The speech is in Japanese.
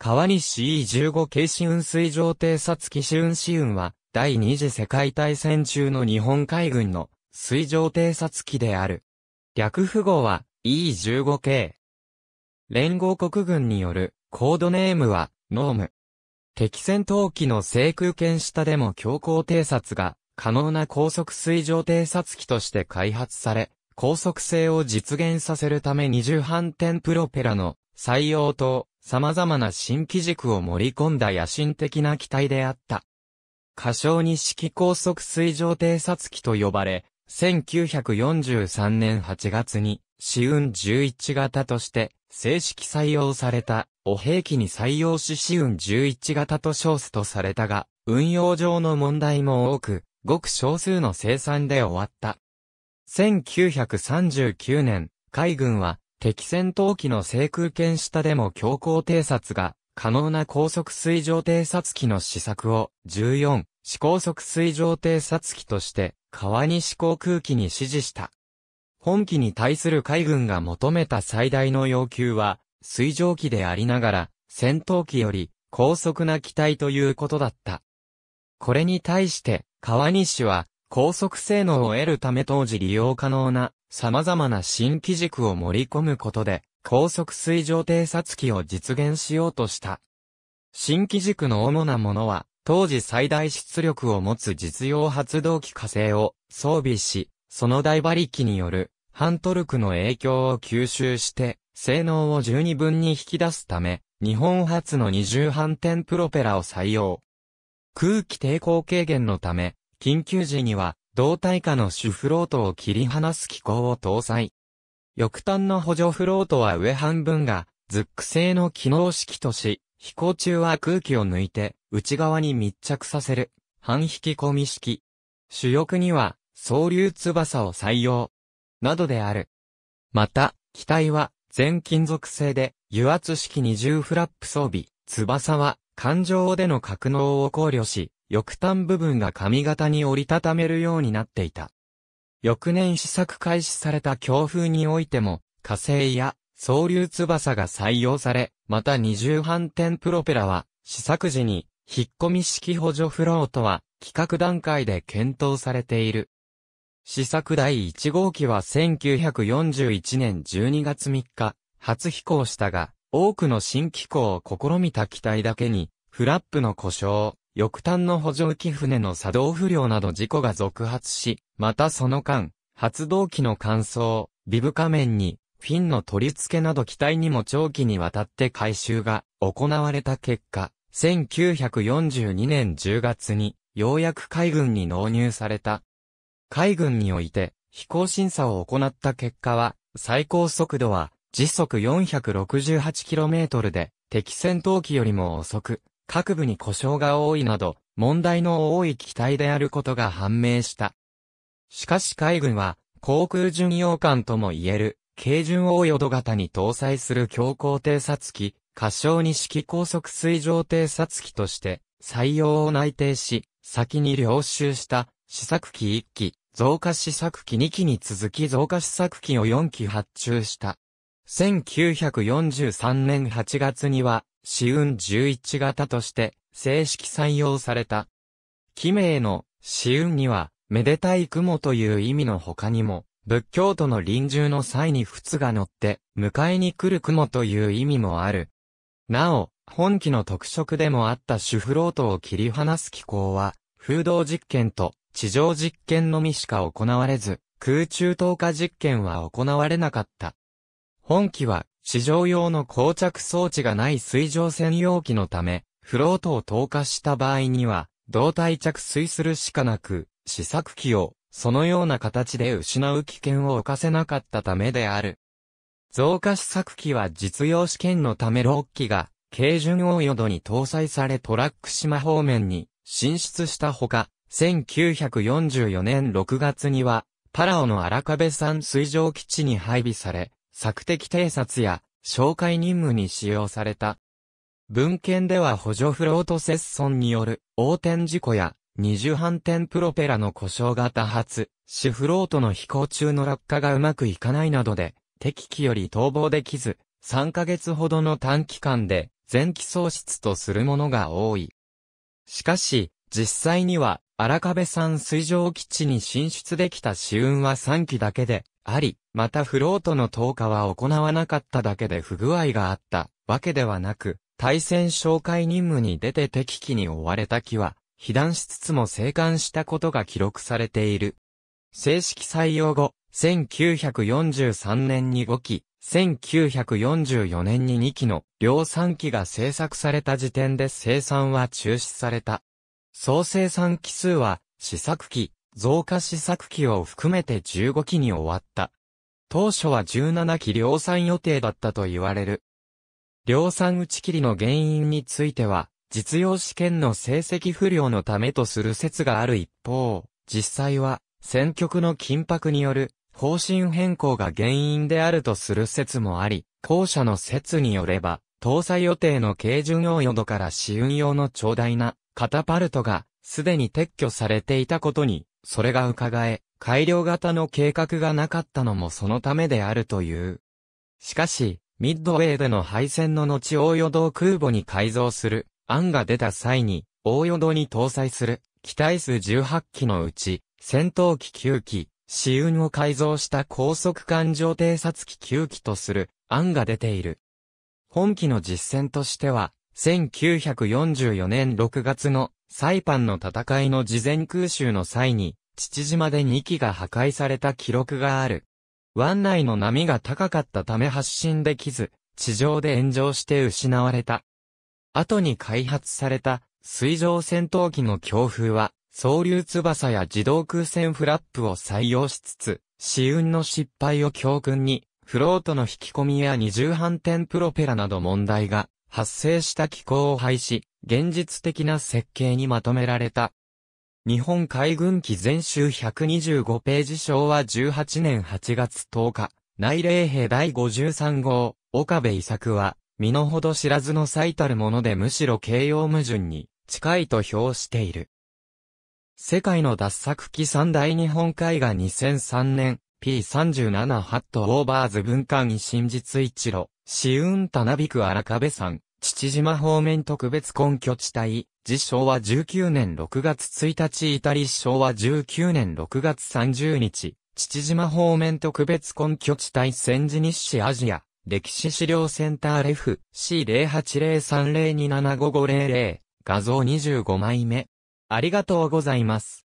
川西 E15 系試運水上偵察機試運試運は、第二次世界大戦中の日本海軍の水上偵察機である。略符号は E15 系。連合国軍によるコードネームはノーム。敵戦闘機の制空権下でも強行偵察が可能な高速水上偵察機として開発され、高速性を実現させるため二重反転プロペラの採用と様々な新機軸を盛り込んだ野心的な機体であった。過小に式高速水上偵察機と呼ばれ、1943年8月に、試運11型として正式採用された、お兵器に採用し試運11型と称すとされたが、運用上の問題も多く、ごく少数の生産で終わった。1939年、海軍は敵戦闘機の制空権下でも強行偵察が可能な高速水上偵察機の試作を14、四高速水上偵察機として川西航空機に指示した。本機に対する海軍が求めた最大の要求は水上機でありながら戦闘機より高速な機体ということだった。これに対して川西は高速性能を得るため当時利用可能な様々な新機軸を盛り込むことで高速水上偵察機を実現しようとした。新機軸の主なものは当時最大出力を持つ実用発動機火星を装備し、その大馬力による半トルクの影響を吸収して性能を十二分に引き出すため、日本初の二重反転プロペラを採用。空気抵抗軽減のため、緊急時には、胴体下の主フロートを切り離す機構を搭載。翼端の補助フロートは上半分が、ズック製の機能式とし、飛行中は空気を抜いて、内側に密着させる、半引き込み式。主翼には、総流翼を採用。などである。また、機体は、全金属製で、油圧式二重フラップ装備、翼は、環状での格納を考慮し、翼端部分が髪型に折りたためるようになっていた。翌年試作開始された強風においても、火星や総流翼が採用され、また二重反転プロペラは、試作時に、引っ込み式補助フロートは、企画段階で検討されている。試作第1号機は1941年12月3日、初飛行したが、多くの新機構を試みた機体だけに、フラップの故障、翌端の補助浮き船の作動不良など事故が続発し、またその間、発動機の乾燥、ビブ仮面に、フィンの取り付けなど機体にも長期にわたって回収が行われた結果、1942年10月に、ようやく海軍に納入された。海軍において、飛行審査を行った結果は、最高速度は時速 468km で、敵戦闘機よりも遅く、各部に故障が多いなど、問題の多い機体であることが判明した。しかし海軍は、航空巡洋艦とも言える、軽巡大淀型に搭載する強行偵察機、過小に式高速水上偵察機として、採用を内定し、先に領収した試作機1機、増加試作機2機に続き増加試作機を4機発注した。1943年8月には、試運11型として正式採用された。記名の試運には、めでたい雲という意味の他にも、仏教徒の臨終の際に仏が乗って、迎えに来る雲という意味もある。なお、本気の特色でもあった主フロートを切り離す機構は、風洞実験と地上実験のみしか行われず、空中投下実験は行われなかった。本機は市場用の膠着装置がない水上専用機のため、フロートを投下した場合には、胴体着水するしかなく、試作機を、そのような形で失う危険を冒せなかったためである。増加試作機は実用試験のため6機が、軽巡洋淀に搭載されトラック島方面に進出したほか、1944年6月には、パラオの荒壁山水上基地に配備され、索敵偵察や紹介任務に使用された。文献では補助フロートセッソンによる横転事故や二重反転プロペラの故障が多発、シフロートの飛行中の落下がうまくいかないなどで、敵機より逃亡できず、3ヶ月ほどの短期間で前期喪失とするものが多い。しかし、実際には荒壁山水上基地に進出できた試運は3機だけであり、またフロートの投下は行わなかっただけで不具合があったわけではなく、対戦紹介任務に出て敵機に追われた機は、被弾しつつも生還したことが記録されている。正式採用後、1943年に5機、1944年に2機の両3機が製作された時点で生産は中止された。総生産期数は、試作期、増加試作期を含めて15期に終わった。当初は17期量産予定だったと言われる。量産打ち切りの原因については、実用試験の成績不良のためとする説がある一方、実際は、選挙区の緊迫による方針変更が原因であるとする説もあり、後者の説によれば、搭載予定の軽巡用淀から試運用の長大なカタパルトがすでに撤去されていたことに、それが伺え、改良型の計画がなかったのもそのためであるという。しかし、ミッドウェーでの敗戦の後大与堂空母に改造する案が出た際に、大与に搭載する機体数18機のうち、戦闘機9機、試運を改造した高速艦上偵察機9機とする案が出ている。本機の実戦としては、1944年6月のサイパンの戦いの事前空襲の際に、父島で2機が破壊された記録がある。湾内の波が高かったため発進できず、地上で炎上して失われた。後に開発された水上戦闘機の強風は、走流翼や自動空戦フラップを採用しつつ、試運の失敗を教訓に、フロートの引き込みや二重反転プロペラなど問題が発生した機構を廃止、現実的な設計にまとめられた。日本海軍機全集125ページ昭和18年8月10日、内霊兵第53号、岡部伊作は、身の程知らずの最たるものでむしろ形容矛盾に近いと評している。世界の脱作機三大日本海が2003年、P37 ハットオーバーズ文化に真実一路、死運たなびく荒壁山、父島方面特別根拠地帯、自称は19年6月1日、イタリ昭和19年6月30日、父島方面特別根拠地帯戦時日誌アジア、歴史資料センターレフ c 0 8 0 3 0 2 7 5 5 0 0画像25枚目。ありがとうございます。